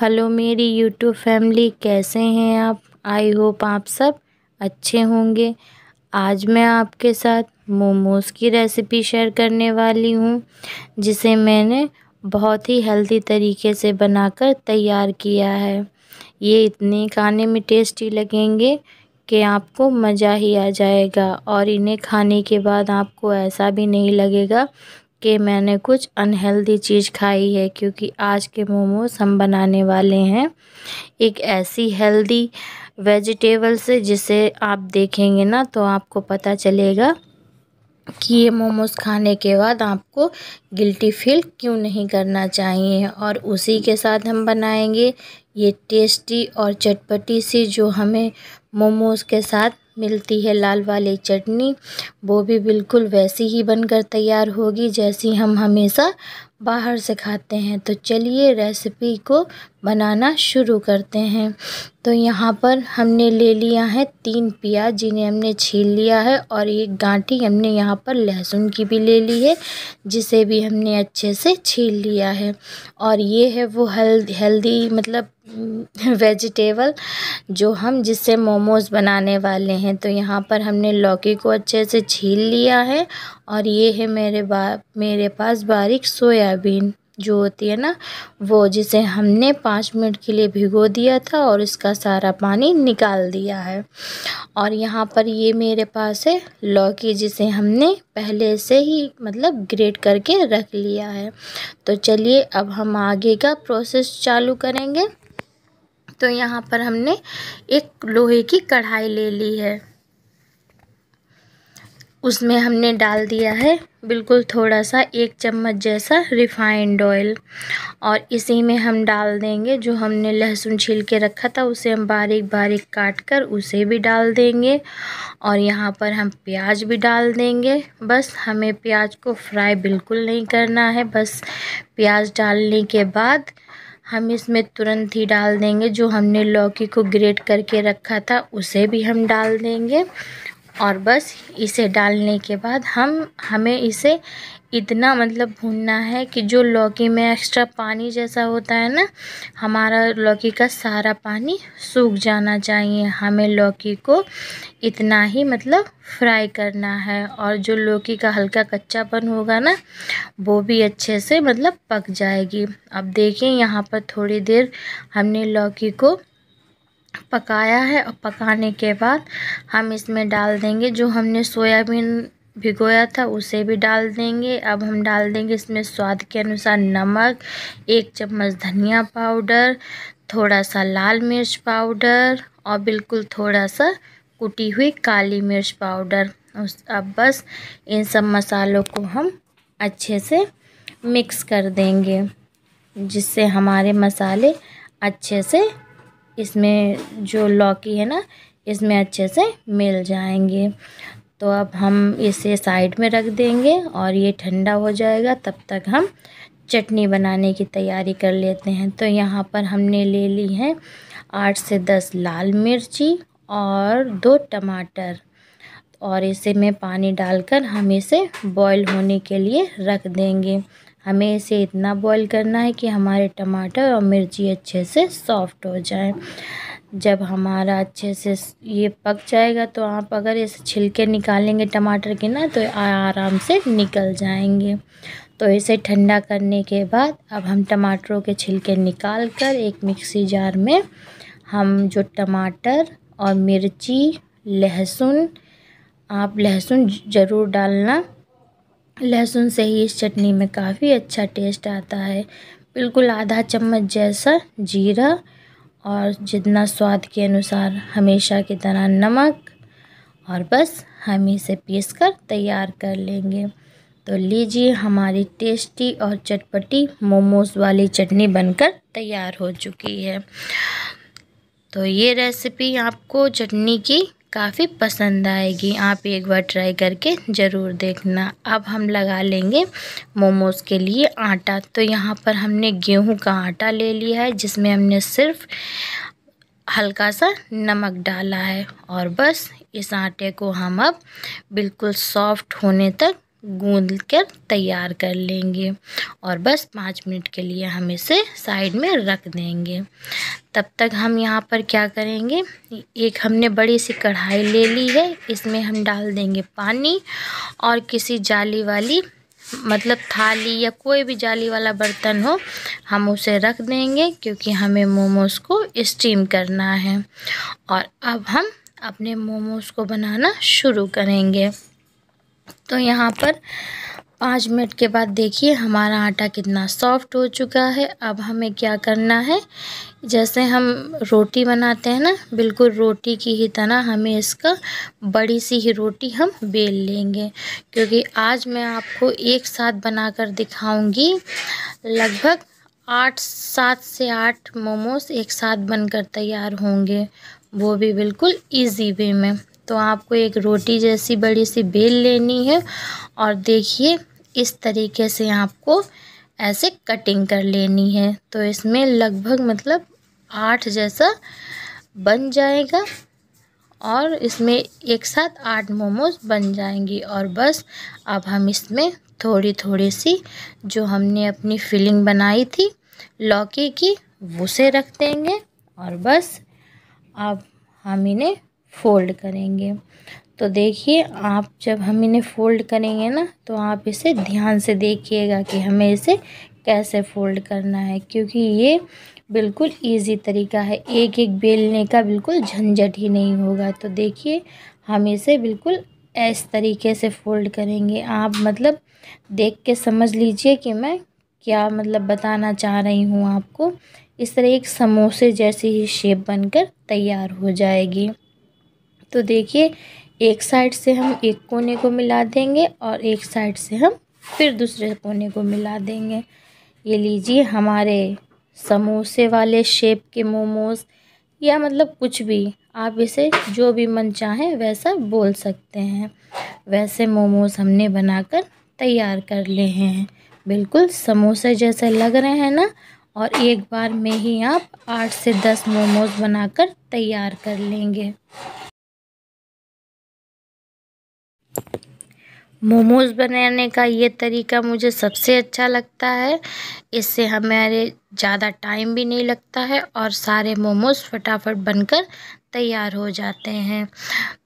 hello मेरी YouTube family कैसे हैं आप आई होप आप सब अच्छे होंगे आज मैं आपके साथ मोमोज़ की रेसिपी शेयर करने वाली हूँ जिसे मैंने बहुत ही हेल्दी तरीके से बनाकर तैयार किया है ये इतने खाने में टेस्टी लगेंगे कि आपको मज़ा ही आ जाएगा और इन्हें खाने के बाद आपको ऐसा भी नहीं लगेगा कि मैंने कुछ अनहेल्दी चीज़ खाई है क्योंकि आज के मोमोज हम बनाने वाले हैं एक ऐसी हेल्दी वेजिटेबल से जिसे आप देखेंगे ना तो आपको पता चलेगा कि ये मोमोज़ खाने के बाद आपको गिल्टी फील क्यों नहीं करना चाहिए और उसी के साथ हम बनाएंगे ये टेस्टी और चटपटी सी जो हमें मोमोज़ के साथ मिलती है लाल वाली चटनी वो भी बिल्कुल वैसी ही बनकर तैयार होगी जैसी हम हमेशा बाहर से खाते हैं तो चलिए रेसिपी को बनाना शुरू करते हैं तो यहाँ पर हमने ले लिया है तीन प्याज जिन्हें हमने छील लिया है और एक गांठी हमने यहाँ पर लहसुन की भी ले ली है जिसे भी हमने अच्छे से छील लिया है और ये है वो हेल्दी हेल्दी मतलब वेजिटेबल जो हम जिससे मोमोज बनाने वाले हैं तो यहाँ पर हमने लौकी को अच्छे से छील लिया है और ये है मेरे बा मेरे पास बारीक सोयाबीन जो होती है ना वो जिसे हमने पाँच मिनट के लिए भिगो दिया था और इसका सारा पानी निकाल दिया है और यहाँ पर ये मेरे पास है लौकी जिसे हमने पहले से ही मतलब ग्रेट करके रख लिया है तो चलिए अब हम आगे का प्रोसेस चालू करेंगे तो यहाँ पर हमने एक लोहे की कढ़ाई ले ली है उसमें हमने डाल दिया है बिल्कुल थोड़ा सा एक चम्मच जैसा रिफाइंड ऑयल और इसी में हम डाल देंगे जो हमने लहसुन छील के रखा था उसे हम बारीक बारीक काट कर उसे भी डाल देंगे और यहाँ पर हम प्याज भी डाल देंगे बस हमें प्याज को फ्राई बिल्कुल नहीं करना है बस प्याज डालने के बाद हम इसमें तुरंत ही डाल देंगे जो हमने लौकी को ग्रेट करके रखा था उसे भी हम डाल देंगे और बस इसे डालने के बाद हम हमें इसे इतना मतलब भूनना है कि जो लौकी में एक्स्ट्रा पानी जैसा होता है ना हमारा लौकी का सारा पानी सूख जाना चाहिए हमें लौकी को इतना ही मतलब फ्राई करना है और जो लौकी का हल्का कच्चापन होगा ना वो भी अच्छे से मतलब पक जाएगी अब देखें यहाँ पर थोड़ी देर हमने लौकी को पकाया है और पकाने के बाद हम इसमें डाल देंगे जो हमने सोयाबीन भिगोया था उसे भी डाल देंगे अब हम डाल देंगे इसमें स्वाद के अनुसार नमक एक चम्मच धनिया पाउडर थोड़ा सा लाल मिर्च पाउडर और बिल्कुल थोड़ा सा कुटी हुई काली मिर्च पाउडर उस अब बस इन सब मसालों को हम अच्छे से मिक्स कर देंगे जिससे हमारे मसाले अच्छे से इसमें जो लौकी है ना इसमें अच्छे से मिल जाएंगे तो अब हम इसे साइड में रख देंगे और ये ठंडा हो जाएगा तब तक हम चटनी बनाने की तैयारी कर लेते हैं तो यहाँ पर हमने ले ली है आठ से दस लाल मिर्ची और दो टमाटर और इसे में पानी डालकर हम इसे बॉईल होने के लिए रख देंगे हमें इसे इतना बॉईल करना है कि हमारे टमाटर और मिर्ची अच्छे से सॉफ़्ट हो जाए जब हमारा अच्छे से ये पक जाएगा तो आप अगर इस छिलके निकालेंगे टमाटर के ना तो आराम से निकल जाएंगे तो इसे ठंडा करने के बाद अब हम टमाटरों के छिलके निकाल कर एक मिक्सी जार में हम जो टमाटर और मिर्ची लहसुन आप लहसुन ज़रूर डालना लहसुन से ही इस चटनी में काफ़ी अच्छा टेस्ट आता है बिल्कुल आधा चम्मच जैसा जीरा और जितना स्वाद के अनुसार हमेशा की तरह नमक और बस हम इसे पीस कर तैयार कर लेंगे तो लीजिए हमारी टेस्टी और चटपटी मोमोज़ वाली चटनी बनकर तैयार हो चुकी है तो ये रेसिपी आपको चटनी की काफ़ी पसंद आएगी आप एक बार ट्राई करके ज़रूर देखना अब हम लगा लेंगे मोमोज़ के लिए आटा तो यहाँ पर हमने गेहूं का आटा ले लिया है जिसमें हमने सिर्फ हल्का सा नमक डाला है और बस इस आटे को हम अब बिल्कुल सॉफ्ट होने तक गूंद कर तैयार कर लेंगे और बस पाँच मिनट के लिए हम इसे साइड में रख देंगे तब तक हम यहाँ पर क्या करेंगे एक हमने बड़ी सी कढ़ाई ले ली है इसमें हम डाल देंगे पानी और किसी जाली वाली मतलब थाली या कोई भी जाली वाला बर्तन हो हम उसे रख देंगे क्योंकि हमें मोमोज़ को स्टीम करना है और अब हम अपने मोमोज़ को बनाना शुरू करेंगे तो यहाँ पर पाँच मिनट के बाद देखिए हमारा आटा कितना सॉफ्ट हो चुका है अब हमें क्या करना है जैसे हम रोटी बनाते हैं ना बिल्कुल रोटी की ही तरह हमें इसका बड़ी सी ही रोटी हम बेल लेंगे क्योंकि आज मैं आपको एक साथ बनाकर दिखाऊंगी लगभग आठ सात से आठ मोमोज एक साथ बनकर तैयार होंगे वो भी बिल्कुल ईजी वे में तो आपको एक रोटी जैसी बड़ी सी बेल लेनी है और देखिए इस तरीके से आपको ऐसे कटिंग कर लेनी है तो इसमें लगभग मतलब आठ जैसा बन जाएगा और इसमें एक साथ आठ मोमोज बन जाएंगी और बस अब हम इसमें थोड़ी थोड़ी सी जो हमने अपनी फिलिंग बनाई थी लौकी की उसे रख देंगे और बस अब हम इन्हें फोल्ड करेंगे तो देखिए आप जब हम इन्हें फोल्ड करेंगे ना तो आप इसे ध्यान से देखिएगा कि हमें इसे कैसे फोल्ड करना है क्योंकि ये बिल्कुल इजी तरीका है एक एक बेलने का बिल्कुल झंझट ही नहीं होगा तो देखिए हम इसे बिल्कुल इस तरीके से फोल्ड करेंगे आप मतलब देख के समझ लीजिए कि मैं क्या मतलब बताना चाह रही हूँ आपको इस तरह एक समोसे जैसी ही शेप बनकर तैयार हो जाएगी तो देखिए एक साइड से हम एक कोने को मिला देंगे और एक साइड से हम फिर दूसरे कोने को मिला देंगे ये लीजिए हमारे समोसे वाले शेप के मोमोज़ या मतलब कुछ भी आप इसे जो भी मन चाहें वैसा बोल सकते हैं वैसे मोमोज़ हमने बनाकर तैयार कर ले हैं बिल्कुल समोसे जैसे लग रहे हैं ना और एक बार में ही आप आठ से दस मोमोज़ बनाकर तैयार कर लेंगे मोमोज़ बनाने का ये तरीका मुझे सबसे अच्छा लगता है इससे हमारे ज़्यादा टाइम भी नहीं लगता है और सारे मोमोज़ फटाफट बनकर तैयार हो जाते हैं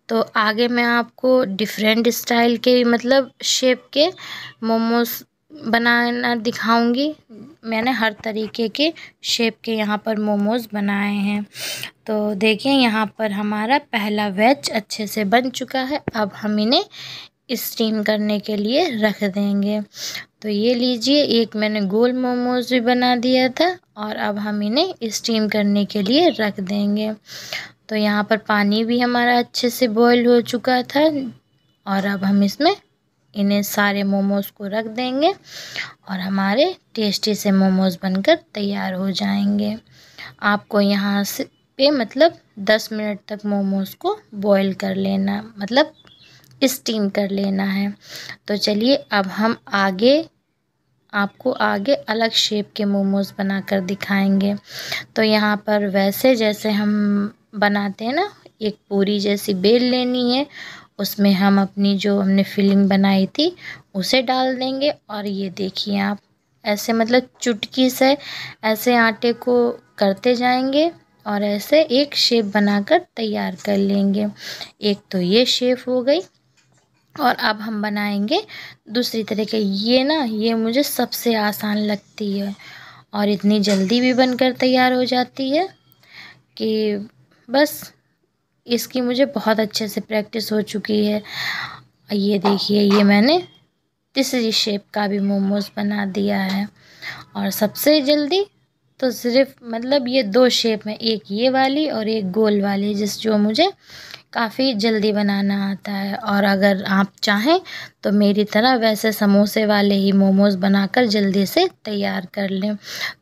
तो आगे मैं आपको डिफ़रेंट स्टाइल के मतलब शेप के मोमोज़ बनाना दिखाऊँगी मैंने हर तरीके के शेप के यहाँ पर मोमोज़ बनाए हैं तो देखिए यहाँ पर हमारा पहला वेज अच्छे से बन चुका है अब हम इन्हें स्टीम करने के लिए रख देंगे तो ये लीजिए एक मैंने गोल मोमोज भी बना दिया था और अब हम इन्हें स्टीम करने के लिए रख देंगे तो यहाँ पर पानी भी हमारा अच्छे से बॉयल हो चुका था और अब हम इसमें इन्हें सारे मोमोज़ को रख देंगे और हमारे टेस्टी से मोमोज़ बनकर तैयार हो जाएंगे आपको यहाँ से पे मतलब दस मिनट तक मोमोज़ को बॉईल कर लेना मतलब स्टीम कर लेना है तो चलिए अब हम आगे आपको आगे अलग शेप के मोमोज़ बनाकर दिखाएंगे तो यहाँ पर वैसे जैसे हम बनाते हैं ना एक पूरी जैसी बेल लेनी है उसमें हम अपनी जो हमने फिलिंग बनाई थी उसे डाल देंगे और ये देखिए आप ऐसे मतलब चुटकी से ऐसे आटे को करते जाएंगे और ऐसे एक शेप बनाकर तैयार कर लेंगे एक तो ये शेप हो गई और अब हम बनाएंगे दूसरी तरह के ये ना ये मुझे सबसे आसान लगती है और इतनी जल्दी भी बनकर तैयार हो जाती है कि बस इसकी मुझे बहुत अच्छे से प्रैक्टिस हो चुकी है ये देखिए ये मैंने तीसरी शेप का भी मोमोज़ बना दिया है और सबसे जल्दी तो सिर्फ मतलब ये दो शेप में एक ये वाली और एक गोल वाली जिस जो मुझे काफ़ी जल्दी बनाना आता है और अगर आप चाहें तो मेरी तरह वैसे समोसे वाले ही मोमोज़ बनाकर जल्दी से तैयार कर लें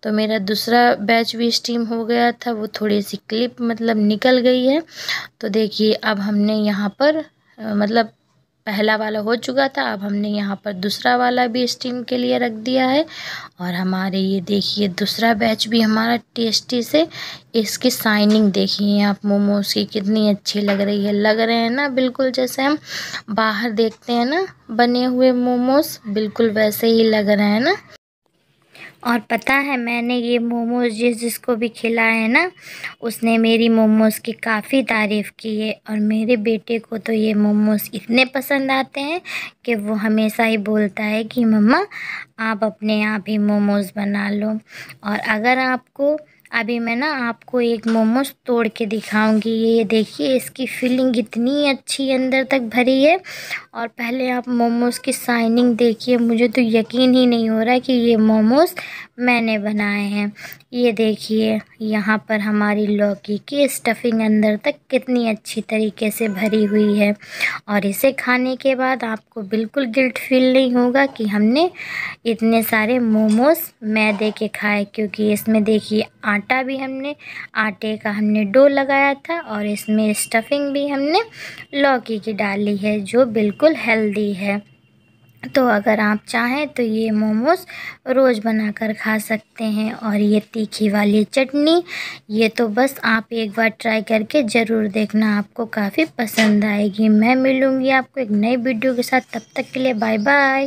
तो मेरा दूसरा बैच भी स्टीम हो गया था वो थोड़ी सी क्लिप मतलब निकल गई है तो देखिए अब हमने यहाँ पर मतलब पहला वाला हो चुका था अब हमने यहाँ पर दूसरा वाला भी स्टीम के लिए रख दिया है और हमारे ये देखिए दूसरा बैच भी हमारा टेस्टी से इसकी साइनिंग देखिए आप मोमोज की कितनी अच्छी लग रही है लग रहे हैं ना बिल्कुल जैसे हम बाहर देखते हैं ना बने हुए मोमोज बिल्कुल वैसे ही लग रहे हैं ना और पता है मैंने ये मोमोज़ जिस जिसको भी खिलाया है ना उसने मेरी मोमोज़ की काफ़ी तारीफ़ की है और मेरे बेटे को तो ये मोमोज़ इतने पसंद आते हैं कि वो हमेशा ही बोलता है कि मम्मा आप अपने आप ही मोमोज़ बना लो और अगर आपको अभी मैं ना आपको एक मोमोज तोड़ के दिखाऊंगी ये देखिए इसकी फीलिंग इतनी अच्छी अंदर तक भरी है और पहले आप मोमोज की साइनिंग देखिए मुझे तो यकीन ही नहीं हो रहा कि ये मोमोज मैंने बनाए हैं ये देखिए यहाँ पर हमारी लौकी की स्टफिंग अंदर तक कितनी अच्छी तरीके से भरी हुई है और इसे खाने के बाद आपको बिल्कुल गिल्ट फील नहीं होगा कि हमने इतने सारे मोमोज मैदे के खाए क्योंकि इसमें देखिए आटा भी हमने आटे का हमने डो लगाया था और इसमें स्टफिंग भी हमने लौकी की डाली है जो बिल्कुल हेल्दी है तो अगर आप चाहें तो ये मोमोज रोज़ बनाकर खा सकते हैं और ये तीखी वाली चटनी ये तो बस आप एक बार ट्राई करके ज़रूर देखना आपको काफ़ी पसंद आएगी मैं मिलूँगी आपको एक नई वीडियो के साथ तब तक के लिए बाय बाय